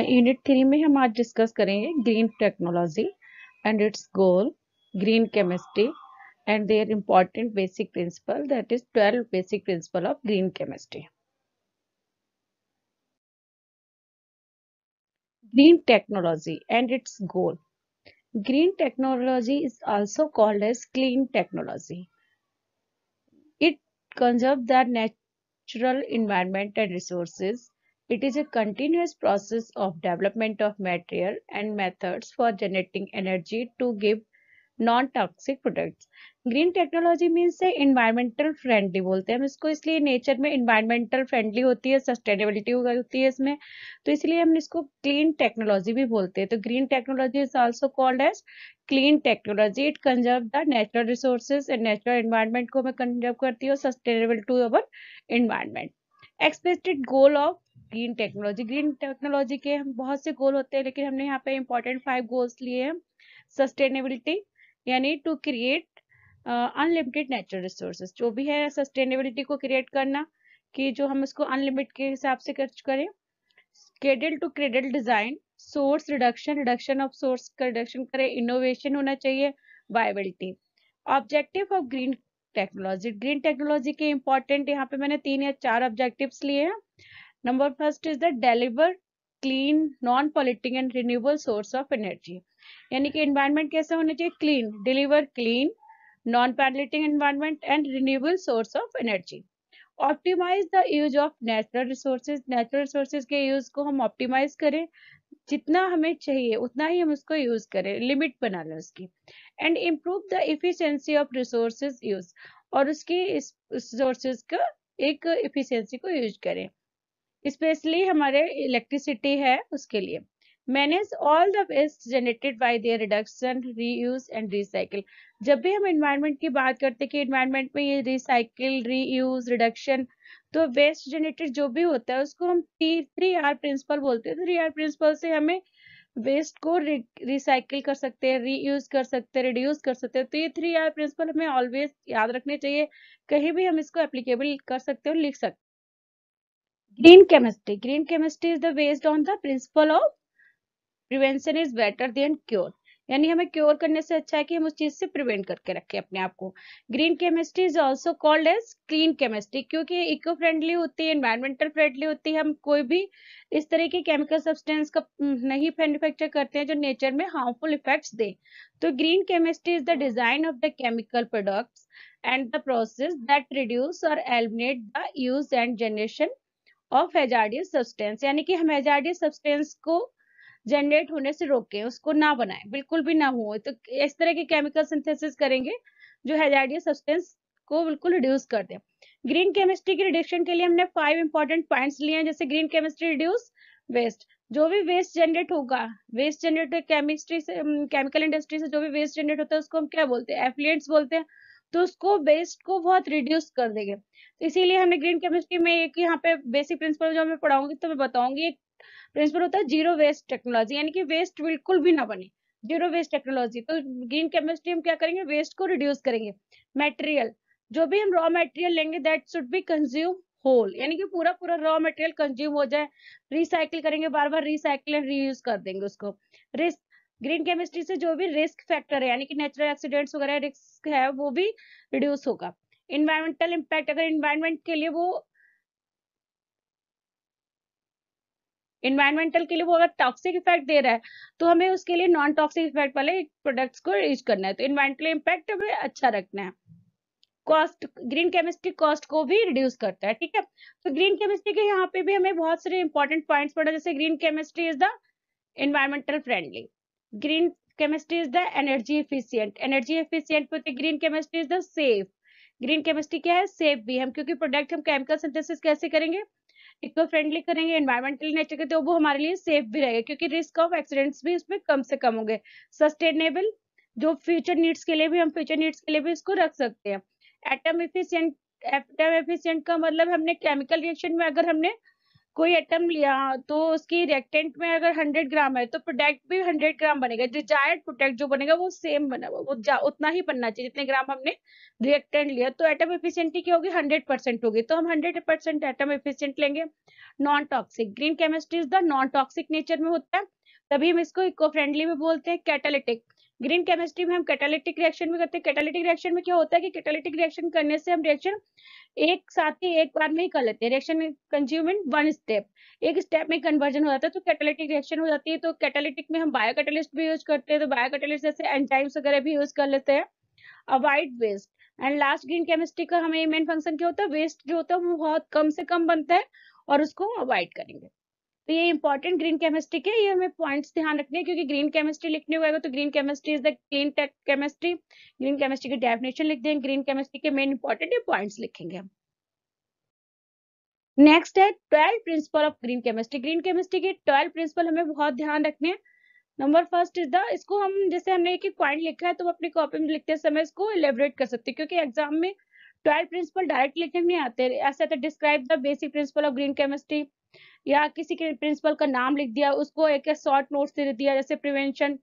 unit uh, three में हम आज डिस्कस करेंगे green technology and its goal green chemistry and their important basic principle that is twelve basic principle of green chemistry green technology and its goal green technology is also called as clean technology it conserve the natural environment and resources It is a continuous process of development of material and methods for generating energy to give non toxic products green technology means से environmental friendly बोलते हैं हम इसको इसलिए nature में environmental friendly होती है sustainability होती है इसमें तो इसलिए हम इसको क्लीन टेक्नोलॉजी भी बोलते हैं तो green technology is also called as clean technology it conserve the natural resources and natural environment को हमें कंजर्व करती है sustainable to our environment expected goal of green technology green technology के हम बहुत से गोल होते हैं लेकिन हमने यहाँ पे इम्पोर्टेंट फाइव गोल्स लिए हैं सस्टेनेबिलिटी यानी to create unlimited natural resources जो भी है सस्टेनेबिलिटी को क्रिएट करना कि जो हम उसको अनलिमिट के हिसाब से खर्च करें cradle to cradle design source reduction reduction of source का रिडक्शन करें इनोवेशन होना चाहिए viability objective of green technology green technology के इंपॉर्टेंट यहाँ पे मैंने तीन या चार ऑब्जेक्टिव्स लिए हैं Number first is that deliver clean non polluting and renewable source of energy यानी कि एनवायरनमेंट कैसा होना चाहिए clean deliver clean non polluting environment and renewable source of energy optimize the use of natural resources natural resources के use को हम optimise करें जितना हमें चाहिए उतना ही हम उसको यूज करें लिमिट बना लें उसकी and improve the efficiency of resources use और उसकी रिसोर्सेज का एक इफिशियंसी को यूज करें स्पेशली हमारे इलेक्ट्रिसिटी है उसके लिए manage all the waste generated by their reduction reuse and recycle जब भी हम इन्वायरमेंट की बात करते कि इन्वायरमेंट में ये रिसाइकिल रीयूज रिडक्शन तो वेस्ट जनरेटेड जो भी होता है उसको हम थ्री आर प्रिंसिपल बोलते हैं थ्री आर प्रिंसिपल से हमें वेस्ट को रिसाइकिल कर सकते हैं रीयूज कर सकते हैं रिड्यूज कर सकते हैं तो ये थ्री आर प्रिंसिपल हमें ऑलवेज याद रखने चाहिए कहीं भी हम इसको एप्लीकेबल कर सकते हैं लिख सकते green chemistry green chemistry is the based on the principle of prevention is better than cure यानी हमें क्योर करने से अच्छा है कि हम उस चीज से प्रिवेंट करके रखें अपने आप को green chemistry is also called as clean chemistry क्योंकि इको फ्रेंडली होती है एनवायरमेंटल फ्रेंडली होती है हम कोई भी इस तरह के केमिकल सब्सटेंस का हम्म, नहीं मैन्युफैक्चर करते हैं जो नेचर में हार्मफुल इफेक्ट्स दे तो green chemistry is the design of the chemical products and the process that reduce or eliminate the use and generation of hazardous substance यानी कि हम हेजार्डियस सब्सटेंस को जनरेट होने से रोकें उसको ना बनाएं बिल्कुल भी ना हो तो इस तरह के केमिकल सिंथेसिस करेंगे जो हेजार्डियस सब्सटेंस को बिल्कुल रिड्यूस कर दें ग्रीन केमिस्ट्री की रिडक्शन के लिए हमने फाइव इंपॉर्टेंट पॉइंट्स लिए हैं जैसे ग्रीन केमिस्ट्री रिड्यूस वेस्ट जो भी वेस्ट जनरेट होगा वेस्ट जनरेट केमिस्ट्री से केमिकल um, इंडस्ट्री से जो भी वेस्ट जनरेट होता है उसको हम क्या बोलते हैं एफ्लुएंट्स बोलते हैं तो उसको बेस्ट को बहुत रिड्यूस कर देंगे तो इसीलिए हमें ग्रीन केमिस्ट्री में एक यहाँ पे बेसिक प्रिंसिपल जो मैं पढ़ाऊंगी तो मैं बताऊंगी एक प्रिंसिपल होता है जीरो वेस्ट टेक्नोलॉजी यानी कि वेस्ट बिल्कुल भी ना बने जीरो वेस्ट टेक्नोलॉजी तो ग्रीन केमिस्ट्री हम क्या करेंगे वेस्ट को रिड्यूस करेंगे मेटेरियल जो भी हम रॉ मेटेरियल लेंगे that should be consume whole यानी कि पूरा पूरा रॉ मटेरियल कंज्यूम हो जाए रिसाइकिल करेंगे बार बार रिसाइकिल एंड रीयूज कर देंगे उसको रिस्क ग्रीन केमिस्ट्री से जो भी रिस्क फैक्टर है यानी कि नेचुरल एक्सीडेंट्स वगैरह रिस्क है वो भी रिड्यूस होगा इन्वायरमेंटल इम्पैक्ट अगर इन्वायरमेंट के लिए वो इन्वायरमेंटल के लिए वो अगर टॉक्सिक इफेक्ट दे रहा है तो हमें उसके लिए नॉन टॉक्सिक इफेक्ट वाले प्रोडक्ट्स को यूज करना है तो इन्वायरमेंटल इम्पैक्ट हमें अच्छा रखना है कॉस्ट ग्रीन केमिस्ट्री कॉस्ट को भी रिड्यूस करता है ठीक है तो ग्रीन केमिस्ट्री के यहाँ पे भी हमें बहुत सारे इंपॉर्टेंट पॉइंट्स पड़ा जैसे green chemistry is the environmental friendly green chemistry is the energy efficient energy efficient होती green chemistry is the safe green chemistry क्या है सेफ भी हम क्योंकि प्रोडक्ट हम केमिकल सिंथेसिस कैसे करेंगे इको फ्रेंडली करेंगे एनवायरमेंटल नेचर के तो वो हमारे लिए सेफ भी रहेगा क्योंकि रिस्क ऑफ एक्सीडेंट्स भी इसमें कम से कम होंगे सस्टेनेबल जो फ्यूचर नीड्स के लिए भी हम फ्यूचर नीड्स के लिए भी इसको रख सकते हैं एटम एफिशिएंट एटम एफिशिएंट का मतलब हमने केमिकल रिएक्शन में अगर हमने कोई एटम लिया तो उसकी रिएक्टेंट में अगर 100 ग्राम है तो प्रोडक्ट भी 100 ग्राम बनेगा डिजायर्ड प्रोडक्ट जो बनेगा वो सेम बना वो उतना ही बनना चाहिए जितने ग्राम हमने रिएक्टेंट लिया तो एटम एफिशिएंटी क्या होगी 100 परसेंट होगी तो हम 100 परसेंट एटम एफिशिएंट लेंगे non toxic green chemistry is the non toxic nature में होता है तभी हम इसको इको फ्रेंडली में बोलते हैं कैटालिटिक ग्रीन केमिस्ट्री में हम कैटालिटिक रिएक्शन भी करते हैं कैटालिटिक रिएक्शन में क्या होता है कि कैटालिटिक रिएक्शन करने से हम रिएक्शन एक साथ ही एक बार में ही कर लेते हैं reaction consume in one step एक स्टेप में कन्वर्जन हो जाता है तो कैटालिटिक रिएक्शन हो जाती है तो कैटालिटिक में हम बायो कैटालिस्ट भी यूज करते हैं तो बायो कैटालिस्ट जैसे एंजाइम्स वगैरह भी यूज कर लेते हैं avoid waste and last green chemistry का हमें मेन फंक्शन क्या होता है वेस्ट जो होता है वो बहुत कम से कम बनता है और उसको अवॉइड करेंगे तो ये इंपॉर्टेंट ग्रीन केमिस्ट्री के ये हमें पॉइंट्स ध्यान रखने हैं क्योंकि ग्रीन केमिस्ट्री लिखने हुएगा तो green chemistry is the green chemistry green chemistry की डेफिनेशन लिख दें ग्रीन केमिस्ट्री के मेन इंपॉर्टेंट ये पॉइंट्स लिखेंगे हम नेक्स्ट है twelve principle of green chemistry green chemistry के ट्वेल्व प्रिंसिपल हमें बहुत ध्यान रखने हैं नंबर फर्स्ट इज द इसको हम जैसे हमने एक पॉइंट लिखा है तो अपनी कॉपी में लिखते समय इसको इलेबोरेट कर सकते हैं क्योंकि एग्जाम में ट्वेल्व प्रिंसिपल डायरेक्ट लिखने नहीं आते ऐसा तो describe the basic principle of green chemistry या किसी के प्रिंसिपल का नाम लिख दिया उसको एक शॉर्ट नोट दे दिया जैसे प्रिवेंशन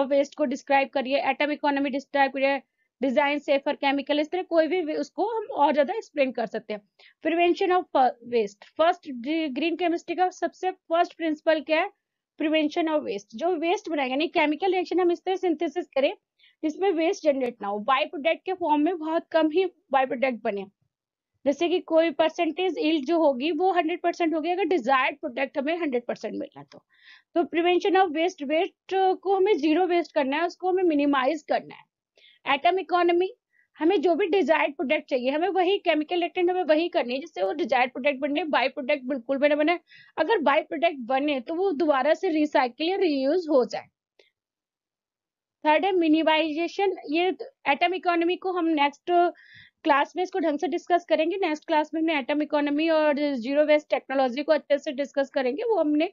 ऑफ वेस्ट को डिस्क्राइब करिए एटम इकोनॉमी डिस्क्राइब करिए डिजाइन सेफर केमिकल इस तरह कोई भी उसको हम और ज्यादा एक्सप्लेन कर सकते हैं prevention of waste first green chemistry का सबसे फर्स्ट प्रिंसिपल क्या है प्रिवेंशन ऑफ वेस्ट जो वेस्ट बनाएगा यानी केमिकल रिएक्शन हम इस तरह सिंथेसिस करें जिसमें वेस्ट जनरेट ना हो बाई प्रोडक्ट के फॉर्म में बहुत कम ही बाई प्रोडक्ट बने जैसे कि कोई परसेंटेज इल्ड जो होगी वो हंड्रेड परसेंट होगी अगर डिजायर्ड प्रोडक्ट हमें हंड्रेड परसेंट मिलना तो तो प्रिवेंशन ऑफ वेस्ट वेस्ट को हमें जीरो वेस्ट करना है उसको हमें मिनिमाइज करना है एटम इकोनॉमी हमें जो भी डिजायर्ड प्रोडक्ट चाहिए हमें वही केमिकल रिएक्टेंट हमें वही करनी है जिससे वो डिजायर्ड प्रोडक्ट बने बाई प्रोडक्ट बिल्कुल बने बने अगर बाई प्रोडक्ट बने तो वो दोबारा से रिसाइकिल या रीयूज हो जाए थर्ड है मिनिमाइजेशन ये एटम इकोनॉमी को हम नेक्स्ट क्लास में इसको ढंग से डिस्कस करेंगे नेक्स्ट क्लास में हमने एटम इकोनॉमी और जीरो वेस्ट टेक्नोलॉजी को अच्छे से डिस्कस करेंगे वो हमने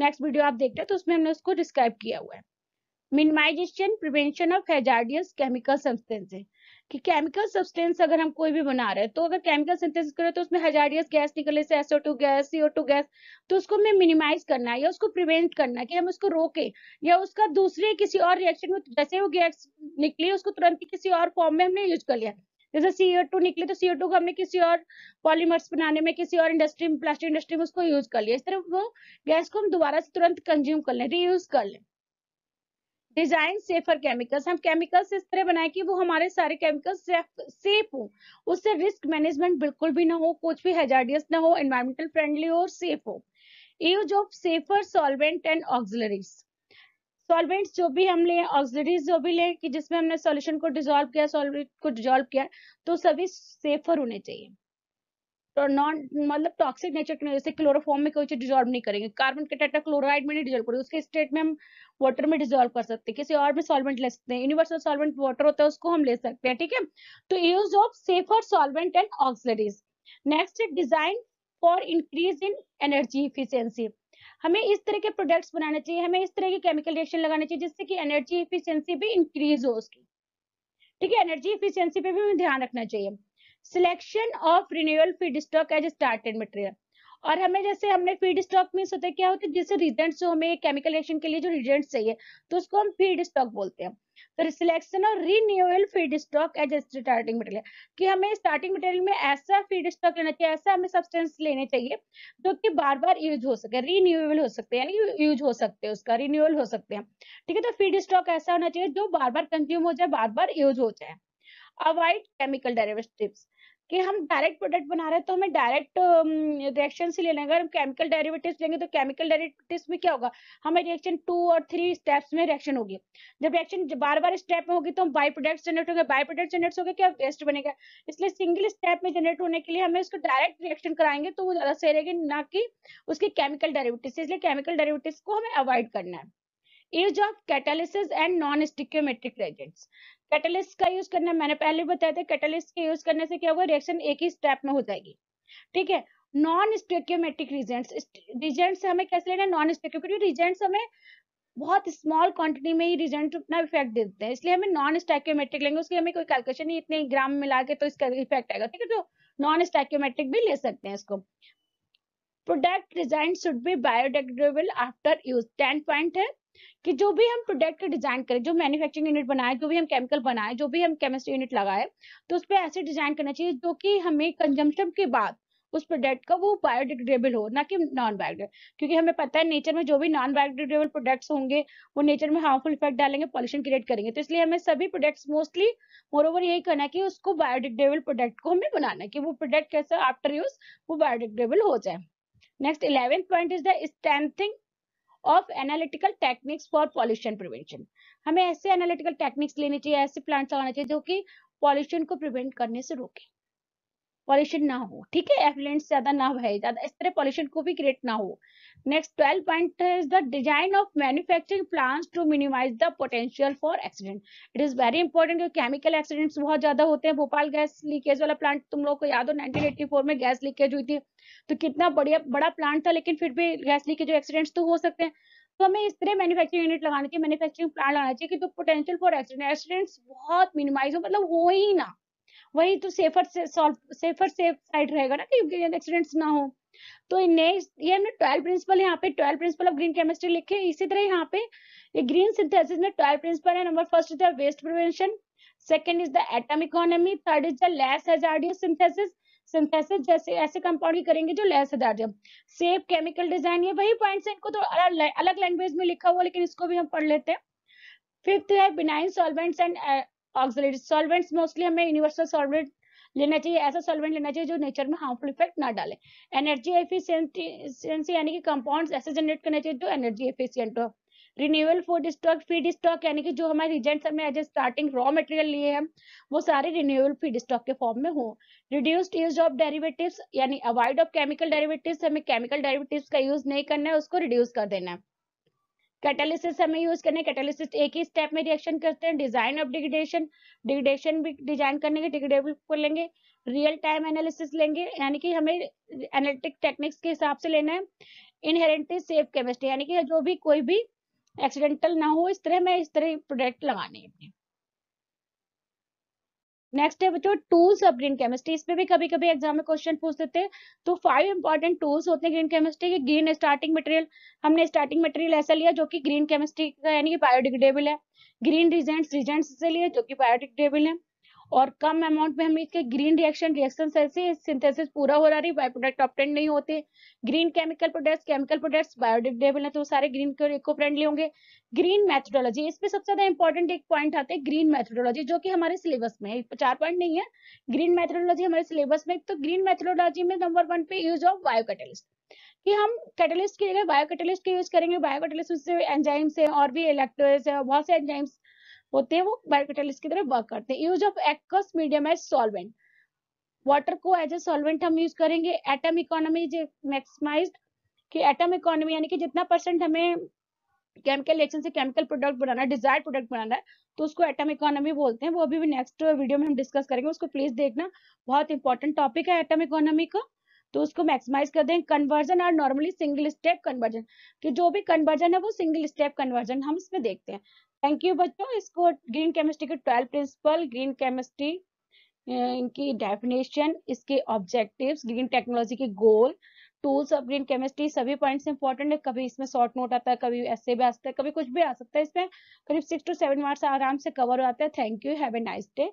नेक्स्ट वीडियो आप देखते हैं तो उसमें हमने उसको डिस्क्राइब किया हुआ है minimization prevention of hazardous chemical substances कि केमिकल सब्सटेंस अगर हम कोई भी बना रहे हैं तो अगर केमिकल सिंथेसिस करें तो उसमें हजारियस गैस निकले से SO two gas CO two gas तो उसको हमें मिनिमाइज करना है या उसको प्रिवेंट करना है कि हम उसको रोके या उसका दूसरे किसी और रिएक्शन में जैसे वो गैस निकली उसको तुरंत किसी और फॉर्म में हमने यूज कर लिया जैसे सीओ टू निकले तो सीओ टू को हमने किसी और पॉलीमर्स बनाने में किसी और इंडस्ट्री में प्लास्टिक इंडस्ट्री में उसको यूज कर लिया इस तरह वो गैस को हम दोबारा से तुरंत कंज्यूम कर लें रीयूज कर लें डिजाइन सेफर केमिकल्स हम केमिकल्स इस तरह बनाए कि वो हमारे सारे केमिकल्स सेफ हो उससे रिस्क मैनेजमेंट बिल्कुल भी ना हो कुछ भी हेजार्डियस ना हो एनवायरमेंटल फ्रेंडली हो और सेफ हो use of safer solvent and auxiliaries solvents जो भी हम लें ऑक्सिलरीज जो भी लें कि जिसमें हमने सॉल्यूशन को डिजोल्व किया सॉल्वेंट को डिजोल्व किया तो सभी सेफर होने चाहिए नॉन तो मतलब टॉक्सिक नेचर की जैसे क्लोरोफॉर्म में कोई चीज डिजॉल्व नहीं करेंगे कार्बन के टाटा क्लोराइड में नहीं डिजॉल्व करेंगे उसके स्टेट में हम वाटर में डिजॉल्व कर सकते हैं किसी और भी सॉल्वेंट ले सकते हैं यूनिवर्सल सॉल्वेंट वाटर होता है उसको हम ले सकते हैं ठीक है तो use of safer solvent and auxiliaries next design for increase in energy efficiency हमें इस तरह के प्रोडक्ट्स बनाने चाहिए हमें इस तरह के केमिकल रिएक्शन लगाने चाहिए जिससे कि एनर्जी इफिशियंसी भी इंक्रीज हो उसकी ठीक है एनर्जी इफिशियंसी पे भी हमें ध्यान रखना चाहिए selection of renewal feed stock as started material और हमें जैसे हमने फीड स्टॉक में होता है क्या होता है जैसे रिजेंट्स जो हमें केमिकल रिएक्शन के लिए जो रिजेंट्स चाहिए तो उसको हम फीड स्टॉक बोलते हैं तो सिलेक्शन और renewal feed stock as starting material कि हमें स्टार्टिंग मटेरियल में ऐसा फीड स्टॉक लेना चाहिए ऐसा हमें सब्सटेंस लेने चाहिए जो कि बार बार यूज हो सके रिन्यूएबल हो सकते हैं यानी यूज हो सकते हैं उसका रिन्यूअल हो सकते हैं ठीक है तो फीड स्टॉक ऐसा होना चाहिए जो बार बार कंज्यूम हो जाए बार बार यूज हो जाए अवॉइड केमिकल डेरिवेटिव्स कि हम डायरेक्ट प्रोडक्ट बना रहे हैं तो हमें डायरेक्ट रिएक्शन से लेना अगर हम केमिकल डेरिवेटिव्स लेंगे तो केमिकल डेरिवेटिव्स में क्या होगा हमें रिएक्शन टू और थ्री स्टेप्स में रिएक्शन होगी जब रिएक्शन बार बार स्टेप में होगी तो हम बाई प्रोडक्ट जनरेट होंगे बाई प्रोडक्ट जनरेट होगा क्या वेस्ट बनेगा इसलिए सिंगल स्टेप में जनरेट होने के लिए हमें इसको डायरेक्ट रिएक्शन कराएंगे तो वो ज्यादा सही रहेगी ना कि उसके केमिकल डेरिवेटिव इसलिए केमिकल डेरिवेटिव को हमें अवॉइड करना है use of catalysis and non stoichiometric reagents catalyst का यूज करना मैंने पहले बताया था कैटालिस्ट के यूज करने से क्या होगा रिएक्शन एक ही स्टेप में हो जाएगी ठीक है नॉन स्टिक्योमेट्रिक रीजेंट्स रीजेंट्स से हमें कैसे लेना नॉन स्टिक्योमेट्रिक रीजेंट्स हमें बहुत स्मॉल क्वांटिटी में ही रिजेंट अपना इफेक्ट देते हैं इसलिए हमें नॉन स्टैक्योमेट्रिक लेंगे उसके हमें कोई कैलकुलेशन नहीं इतने ग्राम मिला के तो इसका इफेक्ट आएगा ठीक है तो नॉन स्टैक्योमेट्रिक भी ले सकते हैं इसको product reagent should be biodegradable after use ten point है कि जो भी हम प्रोडक्ट डिजाइन करें जो मैन्युफैक्चरिंग यूनिट बनाए जो भी हम केमिकल बनाए जो भी हम केमिस्ट्री यूनिट लगाए तो उस पर ऐसे डिजाइन करना चाहिए जो कि हमें कंजम्पशन के बाद उस प्रोडक्ट का वो बायोडिग्रेडेबल हो ना कि नॉन बायोडिग्रेडेबल क्योंकि हमें पता है नेचर में जो भी नॉन बायोडिग्रेडेबल प्रोडक्ट्स होंगे वो नेचर में हार्मफुल इफेक्ट डालेंगे पॉल्यूशन क्रिएट करेंगे तो इसलिए हमें सभी प्रोडक्ट्स मोस्टली मोर ओवर यही करना है कि उसको बायोडिग्रेडेबल प्रोडक्ट को हमें बनाना है कि वो प्रोडक्ट कैसे आफ्टर यूज वो बायोडिग्रेडेबल हो जाए next eleventh point is the strengthening of analytical techniques for pollution prevention हमें ऐसे एनालिटिकल टेक्निक्स लेने चाहिए ऐसे प्लांट्स लगाना चाहिए जो कि पॉल्यूशन को प्रिवेंट करने से रोके पॉल्यूशन ना हो ठीक है एफिलेंट ज्यादा ना बहे ज्यादा इस तरह पॉल्यूशन को भी क्रिएट ना हो next twelve point is the design of manufacturing plants to minimize the potential for accident it is very important क्योंकि केमिकल एक्सीडेंट्स बहुत ज्यादा होते हैं भोपाल गैस लीकेज वाला प्लांट तुम लोग को याद हो 1984 में गैस लीकेज हुई थी तो कितना बढ़िया बड़ा प्लांट था लेकिन फिर भी गैस लीकेज एक्सीडेंट्स तो हो सकते हैं तो हमें इस तरह मैन्युफैक्चरिंग यूनिट लगाना चाहिए मैन्युफैक्चरिंग प्लांट लगाना चाहिए कि तो पोटेंशियल फॉर एक्सीडेंट एक्सीडेंट्स बहुत मिनिमाइज हो मतलब हो ही ना वही तो सेफर से सॉल्व सेफर सेफ साइड रहेगा ना कि एक्सीडेंट्स ना हो तो नेक्स्ट ये हमने ट्वेल्व प्रिंसिपल यहाँ पे twelve principle of green chemistry लिखे इसी तरह यहाँ पे ये ग्रीन सिंथेसिस में ट्वेल्व प्रिंसिपल है number first is the waste prevention second is the atom economy third is the less hazardous synthesis synthesis जैसे ऐसे कंपाउंड की करेंगे जो less hazardous safe chemical design ये वही पॉइंट्स हैं इनको तो अलग अलग लैंग्वेज में लिखा हुआ लेकिन इसको भी हम पढ़ लेते हैं फिफ्थ है benign solvents and auxiliary solvents mostly हमें यूनिवर्सल सॉल्वेंट लेना चाहिए ऐसा सॉल्वेंट लेना चाहिए जो नेचर में हार्मफुल इफेक्ट ना डाले एनर्जी एफिशिएंसी यानी कि कंपाउंड्स ऐसे जनरेट करना चाहिए जो एनर्जी एफिशिएंट हो renewable food stock feed stock यानी कि जो हमारे रिजेंट्स हमें as a starting raw material लिए हैं वो सारे रिन्यूएबल फीड स्टॉक के फॉर्म में हो रिड्यूस्ड यूज ऑफ डेरिवेटिव्स यानी अवॉइड ऑफ केमिकल डेरिवेटिव्स हमें केमिकल डेरिवेटिव्स का यूज नहीं करना है उसको रिड्यूस कर देना है कैटालिसिस हमें यूज करने कैटालिसिस एक ही स्टेप में रिएक्शन करते हैं डिजाइन ऑफ डिग्रेडेशन डिग्रेडेशन भी डिजाइन करने के डिग्रेडेबल को लेंगे रियल टाइम एनालिसिस लेंगे यानी कि हमें एनालिटिक टेक्निक्स के हिसाब से लेना है इनहेरेंटली सेफ केमिस्ट्री यानी कि जो भी कोई भी एक्सीडेंटल ना हो इस तरह में इस तरह प्रोडक्ट लगाने अपने नेक्स्ट है बच्चों टूल्स ऑफ ग्रीन केमिस्ट्री इसमें भी कभी कभी एग्जाम में क्वेश्चन पूछ देते हैं तो फाइव इंपॉर्टेंट टूल्स होते हैं ग्रीन केमिस्ट्री के ग्रीन स्टार्टिंग मटेरियल हमने स्टार्टिंग मटेरियल ऐसा लिया जो कि ग्रीन केमिस्ट्री का यानी कि बायोडिग्रेडेबल है ग्रीन रिजेंट्स रिजेंट्स से लिए जो कि बायोडिग्रेडेबल है और कम अमाउंट में हम इसके ग्रीन रिएक्शन रिएक्शन से सिंथेसिस पूरा हो रहा है बाई प्रोडक्ट ऑप्टेंड नहीं होते green chemical products chemical products biodegradable है तो सारे ग्रीन इको फ्रेंडली होंगे ग्रीन मैथडोलॉजी इसमें सबसे ज्यादा इंपॉर्टेंट एक पॉइंट आते हैं ग्रीन मैथडोलॉजी जो कि हमारे सिलेबस में है चार पॉइंट नहीं है ग्रीन मैथडोलॉजी हमारे सिलेबस में तो ग्रीन मैथडोलॉजी में नंबर वन पे यूज ऑफ बायो कैटलिस्ट कि हम कैटलिस्ट की जगह बायो कैटलिस्ट के यूज करेंगे बायो कैटलिस्ट से एंजाइम्स है और भी इलेक्ट्रोस है बहुत से एंजाइम्स होते हैं वो बायोकेटलिस्ट की तरह वर्क करते हैं use of X medium as solvent water को एज ए सॉल्वेंट हम यूज करेंगे एटम इकोनॉमी मैक्सिमाइज कि एटम इकोनॉमी यानी कि जितना परसेंट हमें केमिकल रिएक्शन से केमिकल प्रोडक्ट बनाना है डिजायर्ड प्रोडक्ट बनाना है तो उसको एटम इकोनॉमी बोलते हैं वो अभी भी नेक्स्ट वीडियो में हम डिस्कस करेंगे उसको प्लीज देखना बहुत इंपॉर्टेंट टॉपिक है एटम इकोनॉमी का तो उसको मैक्सिमाइज कर दें कन्वर्जन और नॉर्मली सिंगल स्टेप कन्वर्जन कि जो भी कन्वर्जन है वो सिंगल स्टेप कन्वर्जन हम इसमें देखते हैं थैंक यू बच्चों इसको ग्रीन केमिस्ट्री के ट्वेल्व प्रिंसिपल ग्रीन केमिस्ट्री इनकी डेफिनेशन इसके ऑब्जेक्टिव्स ग्रीन टेक्नोलॉजी के goal tools of green chemistry सभी पॉइंट्स इंपॉर्टेंट है कभी इसमें शॉर्ट नोट आता है कभी ऐसे भी आ सकता है कभी कुछ भी आ सकता है इसमें करीब सिक्स टू सेवन मार्क्स आराम से कवर हो जाता है thank you have a nice day